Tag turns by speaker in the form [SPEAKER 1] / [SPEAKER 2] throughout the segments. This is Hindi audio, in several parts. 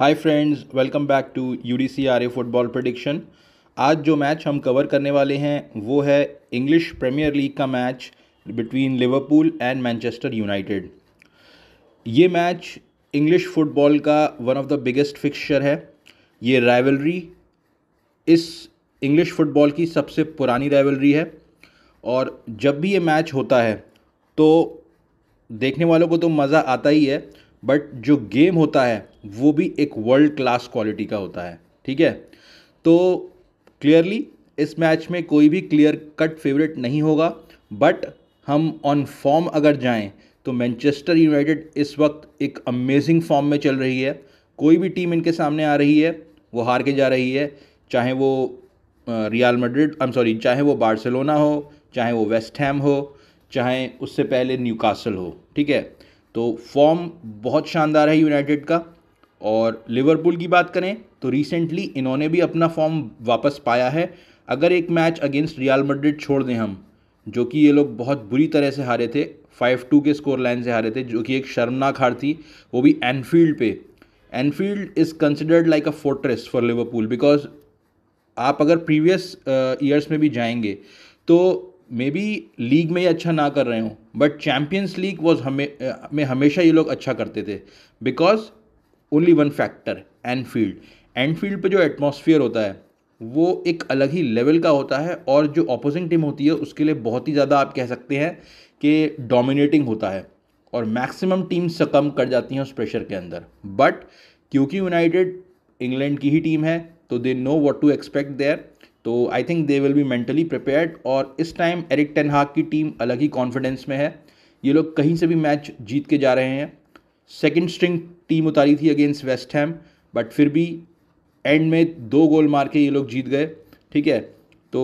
[SPEAKER 1] hi friends welcome back to U D C R A football prediction आज जो मैच हम कवर करने वाले हैं वो है इंग्लिश प्रीमियर लीग का match between Liverpool and Manchester United ये मैच इंग्लिश फुटबॉल का one of the biggest fixture है ये राइवलरी इस इंग्लिश फुटबॉल की सबसे पुरानी राइवलरी है और जब भी ये मैच होता है तो देखने वालों को तो मज़ा आता ही है बट जो गेम होता है वो भी एक वर्ल्ड क्लास क्वालिटी का होता है ठीक है तो क्लियरली इस मैच में कोई भी क्लियर कट फेवरेट नहीं होगा बट हम ऑन फॉर्म अगर जाएं तो मैनचेस्टर यूनाइटेड इस वक्त एक अमेजिंग फॉर्म में चल रही है कोई भी टीम इनके सामने आ रही है वो हार के जा रही है चाहे वो Real Madrid I am sorry चाहे वो बार्सिलोना हो चाहे वो वेस्ट हैम हो चाहे उससे पहले न्यूकासल हो ठीक है तो फॉर्म बहुत शानदार है यूनाइटेड का और लिवरपूल की बात करें तो रिसेंटली इन्होंने भी अपना फॉर्म वापस पाया है अगर एक मैच अगेंस्ट रियल मड्रिड छोड़ दें हम जो कि ये लोग बहुत बुरी तरह से हारे थे फाइव टू के स्कोर लाइन से हारे थे जो कि एक शर्मनाक हार थी वो भी एनफील्ड पे Anfield is considered like a fortress for Liverpool because आप अगर प्रीवियस ईयर्स में भी जाएंगे तो मे बी लीग में ये अच्छा ना कर रहे हों बट चैम्पियंस लीग वॉज हमें में हमेशा ये लोग अच्छा करते थे because only one factor Anfield Anfield पे जो एटमोसफियर होता है वो एक अलग ही लेवल का होता है और जो अपोजिंग टीम होती है उसके लिए बहुत ही ज़्यादा आप कह सकते हैं कि डोमिनेटिंग होता है और मैक्सिमम टीम सकम कर जाती हैं उस प्रेशर के अंदर बट क्योंकि यूनाइटेड इंग्लैंड की ही टीम है तो they know what to expect there तो I think they will be mentally prepared और इस टाइम एरिक टेनहाग की टीम अलग ही कॉन्फिडेंस में है ये लोग कहीं से भी मैच जीत के जा रहे हैं सेकेंड स्ट्रिंग टीम उतारी थी अगेंस्ट वेस्ट हैम बट फिर भी एंड में दो गोल मार के ये लोग जीत गए ठीक है तो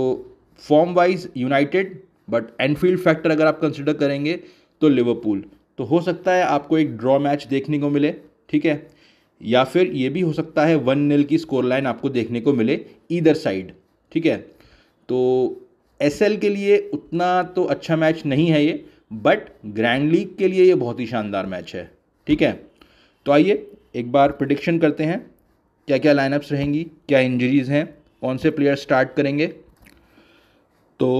[SPEAKER 1] form wise United but Anfield factor अगर आप कंसिडर करेंगे तो लिवरपूल तो हो सकता है आपको एक ड्रॉ मैच देखने को मिले ठीक है या फिर ये भी हो सकता है वन नील की स्कोर लाइन आपको देखने को मिले ईदर साइड ठीक है तो एस के लिए उतना तो अच्छा मैच नहीं है ये बट ग्रैंड लीग के लिए ये बहुत ही शानदार मैच है ठीक है तो आइए एक बार प्रडिक्शन करते हैं क्या क्या लाइनअप्स रहेंगी क्या इंजरीज़ हैं कौन से प्लेयर स्टार्ट करेंगे तो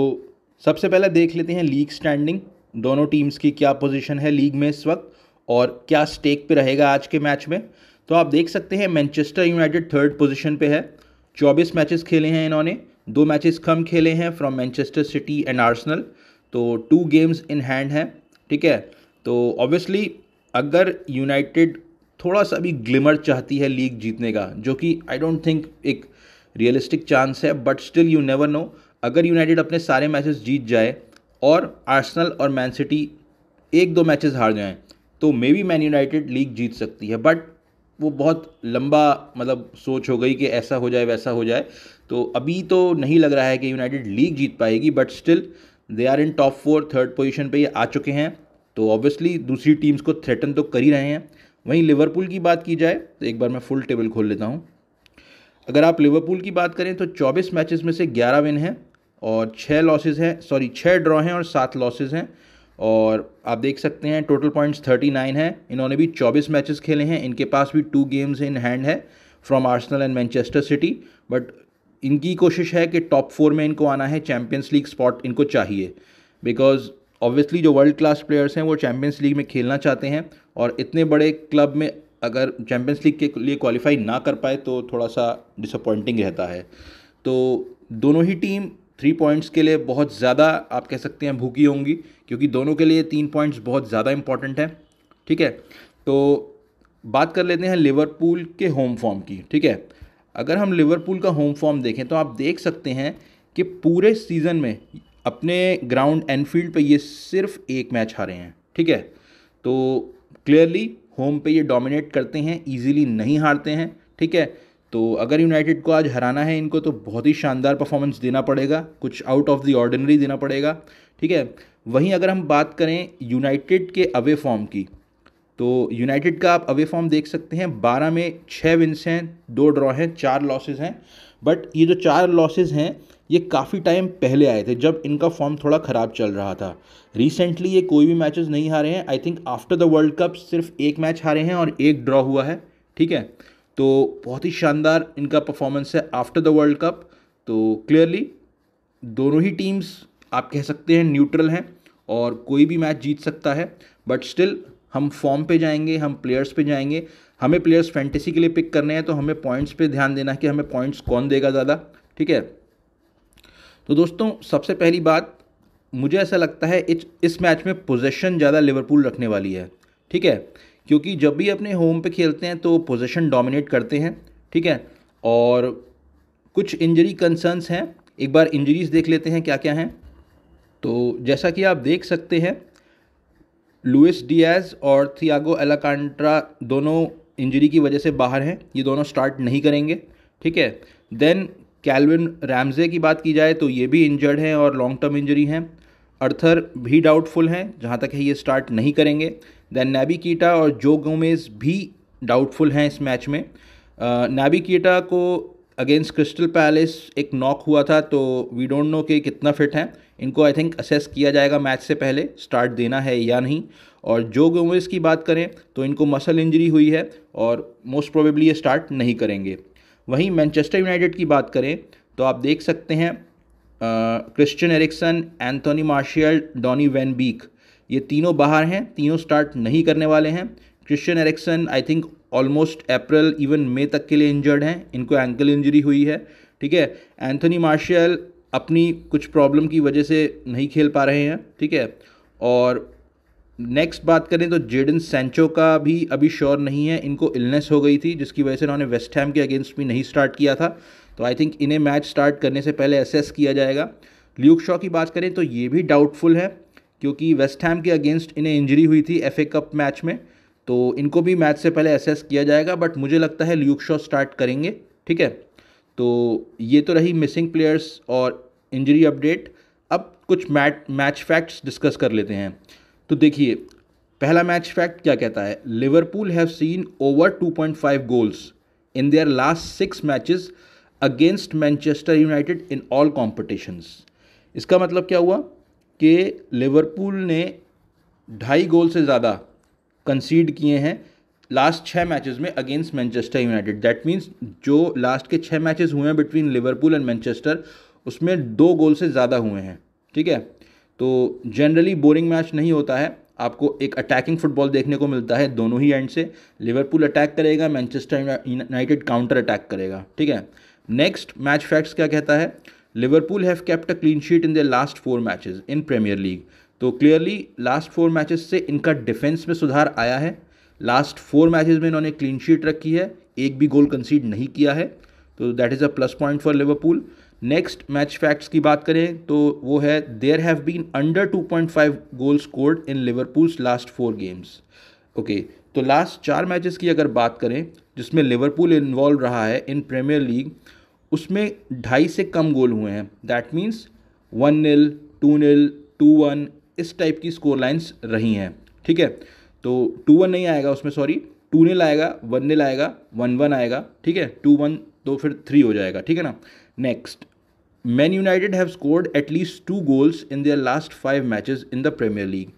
[SPEAKER 1] सबसे पहले देख लेते हैं लीग स्टैंडिंग दोनों टीम्स की क्या पोजीशन है लीग में इस वक्त और क्या स्टेक पे रहेगा आज के मैच में तो आप देख सकते हैं मैनचेस्टर यूनाइटेड थर्ड पोजीशन पे है चौबीस मैचेस खेले हैं इन्होंने दो मैचेस कम खेले हैं from Manchester City and Arsenal तो टू गेम्स इन हैंड हैं ठीक है तो ऑब्वियसली अगर यूनाइटेड थोड़ा सा भी ग्लिमर चाहती है लीग जीतने का जो कि आई डोंट थिंक एक रियलिस्टिक चांस है but still you never know अगर यूनाइटेड अपने सारे मैचेस जीत जाए और आर्सनल और मैन सिटी एक दो मैचेस हार जाएं तो maybe Man United league जीत सकती है बट वो बहुत लंबा मतलब सोच हो गई कि ऐसा हो जाए वैसा हो जाए तो अभी तो नहीं लग रहा है कि यूनाइटेड लीग जीत पाएगी but still they are in top four third position पे ये आ चुके हैं तो ऑब्वियसली दूसरी टीम्स को थ्रेटन तो कर ही रहे हैं वहीं लिवरपूल की बात की जाए तो एक बार मैं फुल टेबल खोल लेता हूँ अगर आप लिवरपूल की बात करें तो 24 मैचेस में से 11 विन हैं और 6 लॉसेज हैं सॉरी 6 ड्रॉ हैं और 7 लॉसेज हैं और आप देख सकते हैं टोटल पॉइंट्स 39 हैं इन्होंने भी 24 मैचेस खेले हैं इनके पास भी टू गेम्स इन हैंड है from Arsenal and Manchester City but इनकी कोशिश है कि टॉप फोर में इनको आना है चैम्पियंस लीग स्पॉट इनको चाहिए बिकॉज ऑब्वियसली जो वर्ल्ड क्लास प्लेयर्स हैं वो चैम्पियंस लीग में खेलना चाहते हैं और इतने बड़े क्लब में अगर चैम्पियंस लीग के लिए क्वालिफाई ना कर पाए तो थोड़ा सा डिसअपॉइंटिंग रहता है तो दोनों ही टीम थ्री पॉइंट्स के लिए बहुत ज़्यादा आप कह सकते हैं भूखी होंगी क्योंकि दोनों के लिए तीन पॉइंट्स बहुत ज़्यादा इंपॉर्टेंट है ठीक है तो बात कर लेते हैं लिवरपूल के होम फॉर्म की ठीक है अगर हम लिवरपूल का होम फॉर्म देखें तो आप देख सकते हैं कि पूरे सीज़न में अपने ग्राउंड एनफील्ड पर ये सिर्फ एक मैच हारे हैं ठीक है तो क्लियरली होम पे ये डोमिनेट करते हैं इजीली नहीं हारते हैं ठीक है तो अगर यूनाइटेड को आज हराना है इनको तो बहुत ही शानदार परफॉर्मेंस देना पड़ेगा कुछ आउट ऑफ द ऑर्डिनरी देना पड़ेगा ठीक है वहीं अगर हम बात करें यूनाइटेड के अवे फॉर्म की तो यूनाइटेड का आप अवे फॉर्म देख सकते हैं बारह में छः विन्स हैं दो ड्रॉ हैं चार लॉसेज हैं बट ये जो चार लॉसेज हैं ये काफ़ी टाइम पहले आए थे जब इनका फॉर्म थोड़ा ख़राब चल रहा था रिसेंटली ये कोई भी मैचेस नहीं हारे हैं I think after the World Cup सिर्फ एक मैच हारे हैं और एक ड्रॉ हुआ है ठीक है तो बहुत ही शानदार इनका परफॉर्मेंस है आफ्टर द वर्ल्ड कप तो क्लियरली दोनों ही टीम्स आप कह सकते हैं न्यूट्रल हैं और कोई भी मैच जीत सकता है बट स्टिल हम फॉर्म पे जाएंगे हम प्लेयर्स पे जाएंगे हमें प्लेयर्स फैंटेसी के लिए पिक करने हैं तो हमें पॉइंट्स पे ध्यान देना है कि हमें पॉइंट्स कौन देगा ज़्यादा ठीक है तो दोस्तों सबसे पहली बात मुझे ऐसा लगता है इस इस मैच में पोजेशन ज़्यादा लिवरपूल रखने वाली है ठीक है क्योंकि जब भी अपने होम पे खेलते हैं तो पोजीशन डोमिनेट करते हैं ठीक है और कुछ इंजरी कंसर्न्स हैं एक बार इंजरीज देख लेते हैं क्या क्या हैं तो जैसा कि आप देख सकते हैं लुइस डियाज और थियागो एलाकांट्रा दोनों इंजरी की वजह से बाहर हैं ये दोनों स्टार्ट नहीं करेंगे ठीक है देन कैलविन रैमजे की बात की जाए तो ये भी इंजर्ड हैं और लॉन्ग टर्म इंजरी हैं अर्थर भी डाउटफुल हैं जहाँ तक है ये स्टार्ट नहीं करेंगे दैन नैबी कीटा और जो गोमेज भी डाउटफुल हैं इस मैच में नैबी कीटा को अगेंस्ट क्रिस्टल पैलेस एक नॉक हुआ था तो वी डोंट नो कि कितना फिट हैं इनको आई थिंक असेस किया जाएगा मैच से पहले स्टार्ट देना है या नहीं और जो गोमेज की बात करें तो इनको मसल इंजरी हुई है और मोस्ट प्रोबेबली ये स्टार्ट नहीं करेंगे वहीं मैनचेस्टर यूनाइटेड की बात करें तो आप देख सकते हैं Christian Eriksen Anthony Martial Donny van Beek ये तीनों बाहर हैं तीनों स्टार्ट नहीं करने वाले हैं Christian Eriksen I think almost April even May तक के लिए इंजर्ड हैं इनको एंकल इंजरी हुई है ठीक है एंथोनी मार्शियल अपनी कुछ प्रॉब्लम की वजह से नहीं खेल पा रहे हैं ठीक है और नेक्स्ट बात करें तो जेडन सेंचो का भी अभी श्योर नहीं है इनको इलनेस हो गई थी जिसकी वजह से इन्होंने वेस्ट हैम के अगेंस्ट भी नहीं स्टार्ट किया था तो आई थिंक इन्हें मैच स्टार्ट करने से पहले असेस किया जाएगा ल्यूक शॉ की बात करें तो ये भी डाउटफुल है क्योंकि वेस्ट हैम के अगेंस्ट इन्हें इंजरी हुई थी एफ कप मैच में तो इनको भी मैच से पहले असेस किया जाएगा बट मुझे लगता है ल्यूक शॉ स्टार्ट करेंगे ठीक है तो ये तो रही मिसिंग प्लेयर्स और इंजरी अपडेट अब कुछ मैट मैच फैक्ट्स डिस्कस कर लेते हैं तो देखिए पहला मैच फैक्ट क्या कहता है Liverpool have seen over 2.5 goals in their last six matches against Manchester United in all competitions इसका मतलब क्या हुआ कि लिवरपूल ने ढाई गोल से ज़्यादा कंसीड किए हैं लास्ट छः मैचेस में against Manchester United that means जो लास्ट के छः मैचेस हुए हैं बिटवीन लिवरपूल एंड मैनचेस्टर उसमें दो गोल से ज़्यादा हुए हैं ठीक है तो जनरली बोरिंग मैच नहीं होता है आपको एक अटैकिंग फुटबॉल देखने को मिलता है दोनों ही एंड से लिवरपूल अटैक करेगा मैनचेस्टर यूनाइटेड काउंटर अटैक करेगा ठीक है नेक्स्ट मैच फैक्ट्स क्या कहता है Liverpool have kept a clean sheet in the last four matches in Premier League तो क्लियरली लास्ट फोर मैचेस से इनका डिफेंस में सुधार आया है लास्ट फोर मैचेस में इन्होंने क्लीन शीट रखी है एक भी गोल कंसीड नहीं किया है तो that is a plus point for Liverpool next match facts की बात करें तो वो है there have been under 2.5 goal scored in Liverpool's last four games okay तो लास्ट चार मैचेस की अगर बात करें जिसमें लिवरपूल इन्वॉल्व रहा है इन प्रीमियर लीग उसमें ढाई से कम गोल हुए हैं that means one nil two nil two one इस टाइप की स्कोर लाइन्स रही हैं ठीक है तो टू वन नहीं आएगा उसमें सॉरी टू नील आएगा वन नील आएगा वन वन आएगा ठीक है टू वन तो फिर थ्री हो जाएगा ठीक है ना next Man United have scored at least two goals in their last five matches in the Premier League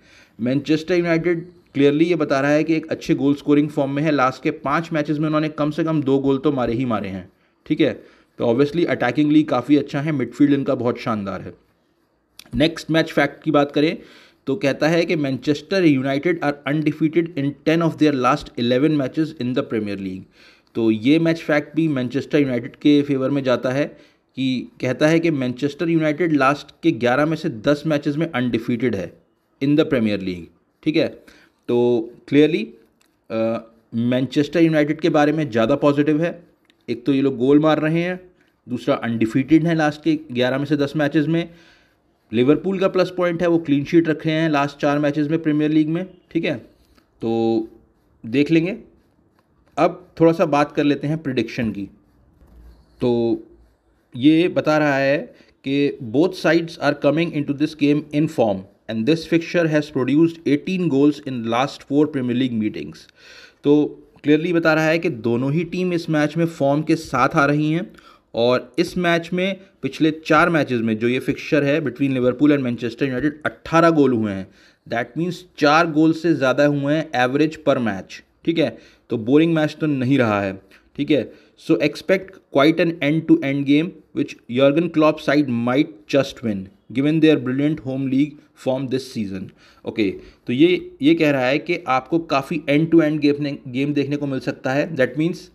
[SPEAKER 1] Manchester United clearly ये बता रहा है कि एक अच्छे गोल स्कोरिंग फॉर्म में है लास्ट के पाँच मैचेस में उन्होंने कम से कम दो गोल तो मारे ही मारे हैं ठीक है तो ऑब्वियसली अटैकिंगली काफ़ी अच्छा है मिडफील्ड इनका बहुत शानदार है नेक्स्ट मैच फैक्ट की बात करें तो कहता है कि Manchester United are undefeated in ten of their last eleven matches in the Premier League तो ये मैच फैक्ट भी मैनचेस्टर यूनाइटेड के फेवर में जाता है कि कहता है कि मैनचेस्टर यूनाइटेड लास्ट के 11 में से 10 मैचेस में अनडिफीटेड है इन द प्रीमियर लीग ठीक है तो क्लियरली मैनचेस्टर यूनाइटेड के बारे में ज़्यादा पॉजिटिव है एक तो ये लोग गोल मार रहे हैं दूसरा अनडिफीटेड है लास्ट के ग्यारह में से दस मैचेज़ में लिवरपूल का प्लस पॉइंट है वो क्लीन शीट रखे हैं लास्ट चार मैचेस में प्रीमियर लीग में ठीक है तो देख लेंगे अब थोड़ा सा बात कर लेते हैं प्रिडिक्शन की तो ये बता रहा है कि both sides are coming into this game in form and this fixture has produced 18 goals in last four Premier League meetings तो क्लियरली बता रहा है कि दोनों ही टीम इस मैच में फॉर्म के साथ आ रही हैं और इस मैच में पिछले चार मैचेस में जो ये फिक्सचर है between Liverpool and Manchester United 18 goal हुए हैं दैट मीन्स चार गोल से ज़्यादा हुए हैं एवरेज पर मैच ठीक है तो बोरिंग मैच तो नहीं रहा है ठीक है so expect quite an end to end game which Jurgen Klopp side might just win given their brilliant home league form this season okay तो ये ये कह रहा है कि आपको काफ़ी end to end game game देखने को मिल सकता है दैट मीन्स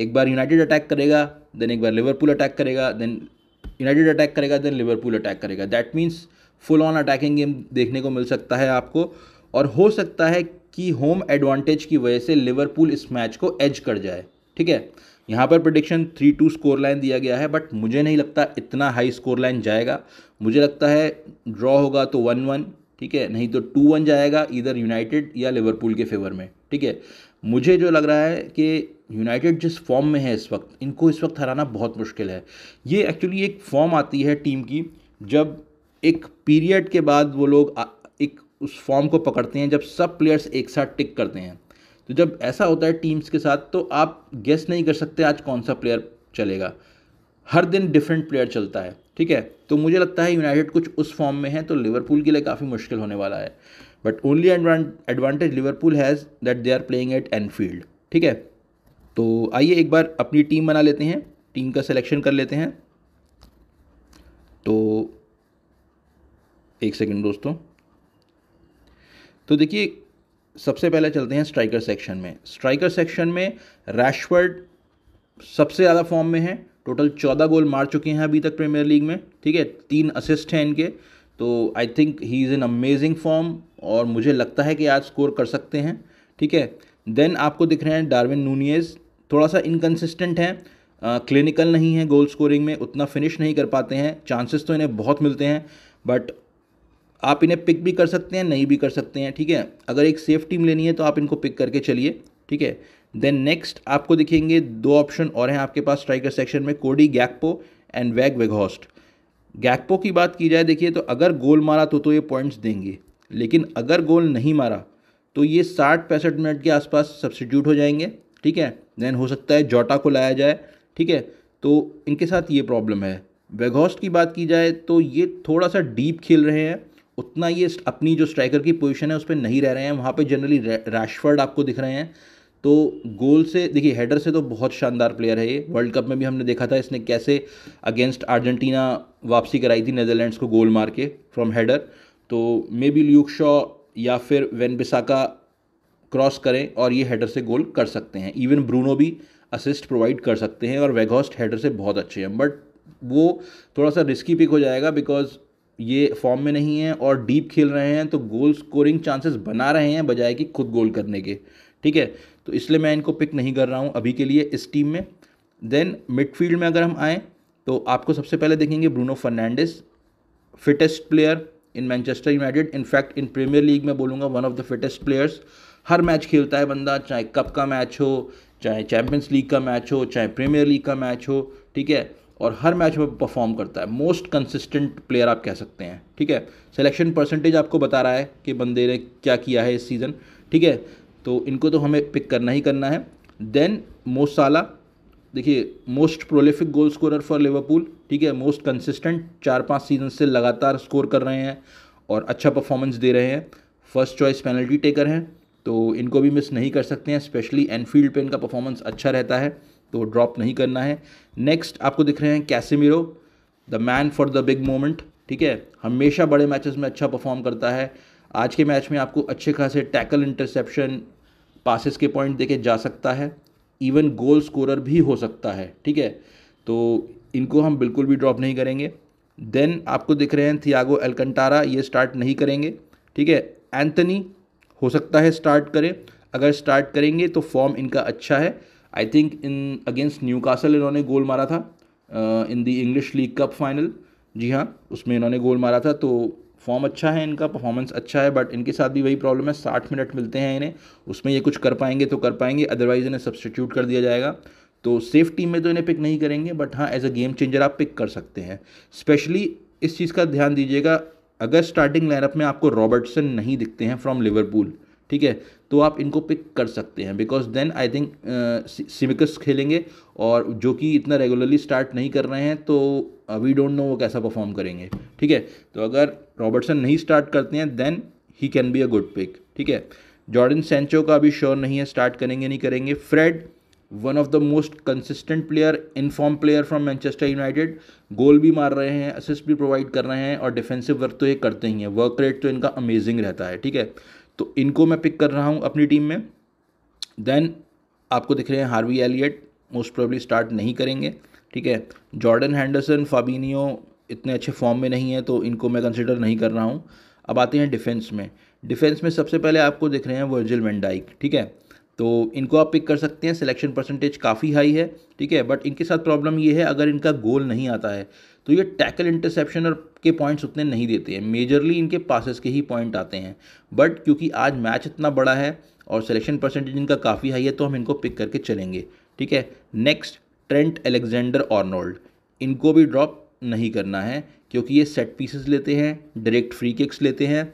[SPEAKER 1] एक बार यूनाइटेड अटैक करेगा देन एक बार लिवरपूल अटैक करेगा देन यूनाइटेड अटैक करेगा देन लिवरपूल अटैक करेगा that means full on attacking game देखने को मिल सकता है आपको और हो सकता है कि होम एडवांटेज की वजह से लिवरपूल इस मैच को एज कर जाए ठीक है यहाँ पर prediction three two score line दिया गया है बट मुझे नहीं लगता इतना हाई स्कोर लाइन जाएगा मुझे लगता है ड्रॉ होगा तो वन वन ठीक है नहीं तो टू वन जाएगा इधर यूनाइटेड या लिवरपूल के फेवर में ठीक है मुझे जो लग रहा है कि यूनाइटेड जिस फॉर्म में है इस वक्त इनको इस वक्त हराना बहुत मुश्किल है ये एक्चुअली एक फॉर्म आती है टीम की जब एक पीरियड के बाद वो लोग एक उस फॉर्म को पकड़ते हैं जब सब प्लेयर्स एक साथ टिक करते हैं तो जब ऐसा होता है टीम्स के साथ तो आप गेस नहीं कर सकते आज कौन सा प्लेयर चलेगा हर दिन डिफरेंट प्लेयर चलता है ठीक है तो मुझे लगता है यूनाइटेड कुछ उस फॉर्म में है तो लिवरपूल के लिए काफ़ी मुश्किल होने वाला है but only advantage Liverpool has that they are playing at Anfield ठीक है तो आइए एक बार अपनी टीम बना लेते हैं टीम का सिलेक्शन कर लेते हैं तो एक सेकंड दोस्तों तो देखिए सबसे पहले चलते हैं स्ट्राइकर सेक्शन में स्ट्राइकर सेक्शन में रैशवर्ड सबसे ज़्यादा फॉर्म में है टोटल चौदह गोल मार चुके हैं अभी तक प्रीमियर लीग में ठीक है तीन असिस्ट हैं इनके तो I think he is an amazing form और मुझे लगता है कि आज स्कोर कर सकते हैं ठीक है देन आपको दिख रहे हैं डार्विन नूनियज थोड़ा सा इनकन्सिस्टेंट है क्लिनिकल नहीं है गोल स्कोरिंग में उतना फिनिश नहीं कर पाते हैं चांसेस तो इन्हें बहुत मिलते हैं बट आप इन्हें पिक भी कर सकते हैं नहीं भी कर सकते हैं ठीक है अगर एक सेफ टीम लेनी है तो आप इनको पिक करके चलिए ठीक है देन नेक्स्ट आपको दिखेंगे दो ऑप्शन और हैं आपके पास स्ट्राइकर सेक्शन में कोडी गैकपो एंड वैग वेगहॉस्ट गैकपो की बात की जाए देखिए तो अगर गोल मारा तो तो ये पॉइंट्स देंगे लेकिन अगर गोल नहीं मारा तो ये साठ पैंसठ मिनट के आसपास सब्सटीट्यूट हो जाएंगे ठीक है देन हो सकता है जोटा को लाया जाए ठीक है तो इनके साथ ये प्रॉब्लम है वेगहॉस्ट की बात की जाए तो ये थोड़ा सा डीप खेल रहे हैं उतना ये अपनी जो स्ट्राइकर की पोजीशन है उस पर नहीं रह रहे हैं वहाँ पे जनरली रैशफर्ड आपको दिख रहे हैं तो गोल से देखिए हेडर से तो बहुत शानदार प्लेयर है ये वर्ल्ड कप में भी हमने देखा था इसने कैसे अगेंस्ट अर्जेंटीना वापसी कराई थी नेदरलैंड्स को गोल मार के फ्रॉम हेडर तो मे बी ल्यूक शॉ या फिर वेन बिसाका क्रॉस करें और ये हेडर से गोल कर सकते हैं इवन ब्रूनो भी असिस्ट प्रोवाइड कर सकते हैं और वेगोस्ट हेडर से बहुत अच्छे हैं बट वो थोड़ा सा रिस्की पिक हो जाएगा बिकॉज ये फॉर्म में नहीं है और डीप खेल रहे हैं तो गोल स्कोरिंग चांसेस बना रहे हैं बजाय कि खुद गोल करने के ठीक है तो इसलिए मैं इनको पिक नहीं कर रहा हूँ अभी के लिए इस टीम में देन मिडफील्ड में अगर हम आएँ तो आपको सबसे पहले देखेंगे Bruno Fernandes fittest player in Manchester United in fact in Premier League में बोलूँगा one of the fittest players हर मैच खेलता है बंदा चाहे कप का मैच हो चाहे चैम्पियंस लीग का मैच हो चाहे प्रीमियर लीग का मैच हो ठीक है और हर मैच में परफॉर्म करता है मोस्ट कंसिस्टेंट प्लेयर आप कह सकते हैं ठीक है सिलेक्शन परसेंटेज आपको बता रहा है कि बंदे ने क्या किया है इस सीज़न ठीक है तो इनको तो हमें पिक करना ही करना है देन मोसाला देखिए most prolific goal scorer for Liverpool ठीक है मोस्ट कंसिस्टेंट चार पांच सीजन से लगातार स्कोर कर रहे हैं और अच्छा परफॉर्मेंस दे रहे हैं फर्स्ट चॉइस पेनल्टी टेकर हैं तो इनको भी मिस नहीं कर सकते हैं स्पेशली एनफील्ड पे इनका परफॉर्मेंस अच्छा रहता है तो ड्रॉप नहीं करना है नेक्स्ट आपको दिख रहे हैं Casemiro the man for the big moment ठीक है हमेशा बड़े मैचेस में अच्छा परफॉर्म करता है आज के मैच में आपको अच्छे खासे टैकल इंटरसेप्शन पासिस के पॉइंट देके जा सकता है इवन गोल स्कोरर भी हो सकता है ठीक है तो इनको हम बिल्कुल भी ड्रॉप नहीं करेंगे देन आपको दिख रहे हैं थियागो एलकंटारा ये स्टार्ट नहीं करेंगे ठीक है एंथनी हो सकता है स्टार्ट करें अगर स्टार्ट करेंगे तो फॉर्म इनका अच्छा है I think in against Newcastle इन्होंने गोल मारा था in the English League Cup final जी हाँ उसमें इन्होंने गोल मारा था तो फॉर्म अच्छा है इनका परफॉर्मेंस अच्छा है बट इनके साथ भी वही प्रॉब्लम है साठ मिनट मिलते हैं इन्हें उसमें ये कुछ कर पाएंगे तो कर पाएंगे अदरवाइज़ इन्हें सब्सटीट्यूट कर दिया जाएगा तो सेफ टीम में तो इन्हें पिक नहीं करेंगे बट हाँ एज अ गेम चेंजर आप पिक कर सकते हैं स्पेशली इस चीज़ का ध्यान दीजिएगा अगर स्टार्टिंग लाइनअप में आपको रॉबर्टसन नहीं दिखते हैं फ्रॉम लिवरपूल ठीक है तो आप इनको पिक कर सकते हैं because then I think Tsimikas खेलेंगे और जो कि इतना रेगुलरली स्टार्ट नहीं कर रहे हैं तो वी डोंट नो वो कैसा परफॉर्म करेंगे ठीक है तो अगर रॉबर्टसन नहीं स्टार्ट करते हैं then he can be a good pick ठीक है जॉर्डन सेंचो का अभी श्योर नहीं है स्टार्ट करेंगे नहीं करेंगे Fred one of the most consistent player in form player from Manchester United goal भी मार रहे हैं असिस्ट भी प्रोवाइड कर रहे हैं और डिफेंसिव वर्क तो ये करते ही हैं वर्क रेट तो इनका अमेजिंग रहता है ठीक है तो इनको मैं पिक कर रहा हूँ अपनी टीम में देन आपको दिख रहे हैं Harvey Elliott most probably start नहीं करेंगे ठीक है जॉर्डन हैंडरसन फाबिनियो इतने अच्छे फॉर्म में नहीं है तो इनको मैं कंसिडर नहीं कर रहा हूँ अब आते हैं डिफेंस में डिफेंस में सबसे पहले आपको दिख रहे हैं वर्जिल वेंडाइक ठीक है तो इनको आप पिक कर सकते हैं सिलेक्शन परसेंटेज काफ़ी हाई है ठीक है बट इनके साथ प्रॉब्लम ये है अगर इनका गोल नहीं आता है तो ये टैकल इंटरसेप्शन और के पॉइंट्स उतने नहीं देते हैं मेजरली इनके पासेस के ही पॉइंट आते हैं बट क्योंकि आज मैच इतना बड़ा है और सिलेक्शन परसेंटेज इनका काफ़ी हाई है तो हम इनको पिक करके चलेंगे ठीक है नेक्स्ट ट्रेंट एलेक्जेंडर ऑर्नोल्ड इनको भी ड्रॉप नहीं करना है क्योंकि ये सेट पीसेस लेते हैं डायरेक्ट फ्री किक्स लेते हैं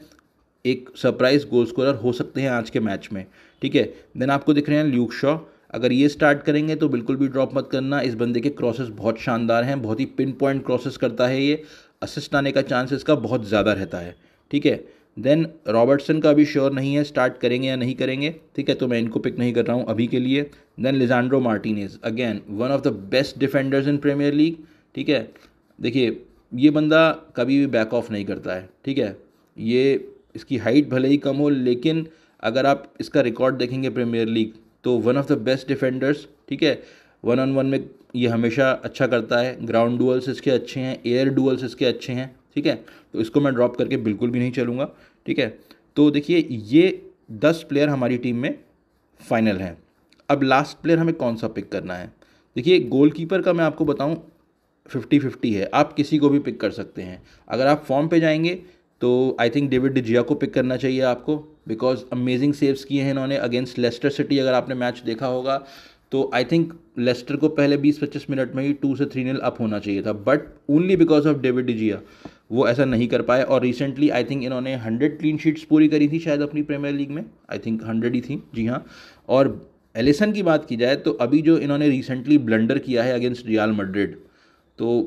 [SPEAKER 1] एक सरप्राइज गोल स्कोरर हो सकते हैं आज के मैच में ठीक है देन आपको दिख रहे हैं ल्यूक शॉ अगर ये स्टार्ट करेंगे तो बिल्कुल भी ड्रॉप मत करना इस बंदे के क्रॉसेस बहुत शानदार हैं बहुत ही पिन पॉइंट क्रॉसेस करता है ये असिस्ट आने का चांस इसका बहुत ज़्यादा रहता है ठीक है देन रॉबर्टसन का अभी श्योर नहीं है स्टार्ट करेंगे या नहीं करेंगे ठीक है तो मैं इनको पिक नहीं कर रहा हूँ अभी के लिए then Lisandro Martinez again one of the best defenders in Premier League ठीक है देखिए ये बंदा कभी भी बैक ऑफ नहीं करता है ठीक है ये इसकी हाइट भले ही कम हो लेकिन अगर आप इसका रिकॉर्ड देखेंगे प्रीमियर लीग तो one of the best defenders ठीक है वन ऑन वन में ये हमेशा अच्छा करता है ग्राउंड डुअल्स इसके अच्छे हैं एयर डुअल्स इसके अच्छे हैं ठीक है तो इसको मैं ड्रॉप करके बिल्कुल भी नहीं चलूँगा ठीक है तो देखिए ये दस प्लेयर हमारी टीम में फाइनल हैं अब लास्ट प्लेयर हमें कौन सा पिक करना है देखिए गोलकीपर का मैं आपको बताऊं फिफ्टी फिफ्टी है आप किसी को भी पिक कर सकते हैं अगर आप फॉर्म पे जाएंगे तो आई थिंक डेविड डिजिया को पिक करना चाहिए आपको बिकॉज अमेजिंग सेव्स किए हैं इन्होंने अगेंस्ट लेस्टर सिटी अगर आपने मैच देखा होगा तो आई थिंक लेस्टर को पहले 20-25 मिनट में ही टू से थ्री नील अप होना चाहिए था but only because of David de Gea ऐसा नहीं कर पाए और रिसेंटली आई थिंक इन्होंने हंड्रेड क्लीन शीट्स पूरी करी थी शायद अपनी प्रीमियर लीग में आई थिंक हंड्रेड ही थी जी हाँ और एलिसन की बात की जाए तो अभी जो इन्होंने रिसेंटली ब्लंडर किया है अगेंस्ट रियाल मड्रिड तो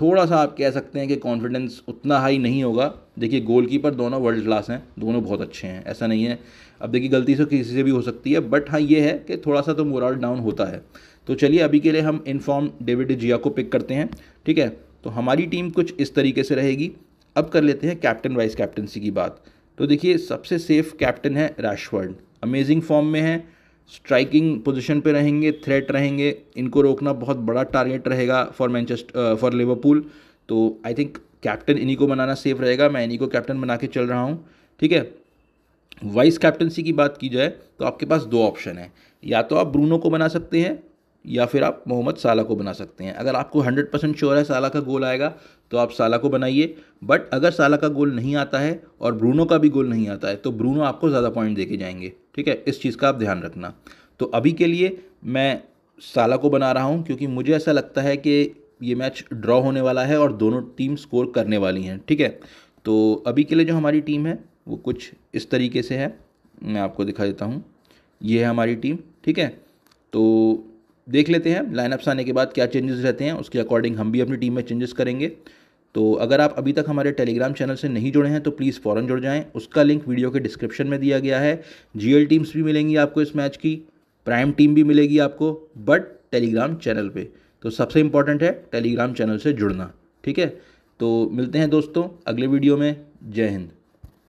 [SPEAKER 1] थोड़ा सा आप कह सकते हैं कि कॉन्फिडेंस उतना हाई नहीं होगा देखिए गोलकीपर दोनों वर्ल्ड क्लास हैं दोनों बहुत अच्छे हैं ऐसा नहीं है अब देखिए गलती से तो किसी से भी हो सकती है बट हाँ ये है कि थोड़ा सा तो मोरल डाउन होता है तो चलिए अभी के लिए हम इनफॉर्म डेविड जिया को पिक करते हैं ठीक है तो हमारी टीम कुछ इस तरीके से रहेगी अब कर लेते हैं कैप्टन वाइस कैप्टनसी की बात तो देखिए सबसे सेफ कैप्टन है रैशवर्ड अमेजिंग फॉर्म में है स्ट्राइकिंग पोजीशन पे रहेंगे थ्रेट रहेंगे इनको रोकना बहुत बड़ा टारगेट रहेगा फॉर मैनचेस्टर फॉर लिवरपूल तो आई थिंक कैप्टन इन्हीं को बनाना सेफ रहेगा मैं इन्हीं को कैप्टन बना के चल रहा हूँ ठीक है वाइस कैप्टनसी की बात की जाए तो आपके पास दो ऑप्शन है या तो आप ब्रूनो को बना सकते हैं या फिर आप मोहम्मद साला को बना सकते हैं अगर आपको हंड्रेड परसेंट श्योर है साला का गोल आएगा तो आप साला को बनाइए बट अगर साला का गोल नहीं आता है और ब्रूनो का भी गोल नहीं आता है तो ब्रूनो आपको ज़्यादा पॉइंट दे के जाएंगे ठीक है इस चीज़ का आप ध्यान रखना तो अभी के लिए मैं साला को बना रहा हूँ क्योंकि मुझे ऐसा लगता है कि ये मैच ड्रॉ होने वाला है और दोनों टीम स्कोर करने वाली हैं ठीक है तो अभी के लिए जो हमारी टीम है वो कुछ इस तरीके से है मैं आपको दिखा देता हूँ ये है हमारी टीम ठीक है तो देख लेते हैं लाइनअप्स आने के बाद क्या चेंजेस रहते हैं उसके अकॉर्डिंग हम भी अपनी टीम में चेंजेस करेंगे तो अगर आप अभी तक हमारे टेलीग्राम चैनल से नहीं जुड़े हैं तो प्लीज़ फ़ौरन जुड़ जाएं उसका लिंक वीडियो के डिस्क्रिप्शन में दिया गया है जी टीम्स भी मिलेंगी आपको इस मैच की प्राइम टीम भी मिलेगी आपको बट टेलीग्राम चैनल पे तो सबसे इम्पॉर्टेंट है टेलीग्राम चैनल से जुड़ना ठीक है तो मिलते हैं दोस्तों अगले वीडियो में जय हिंद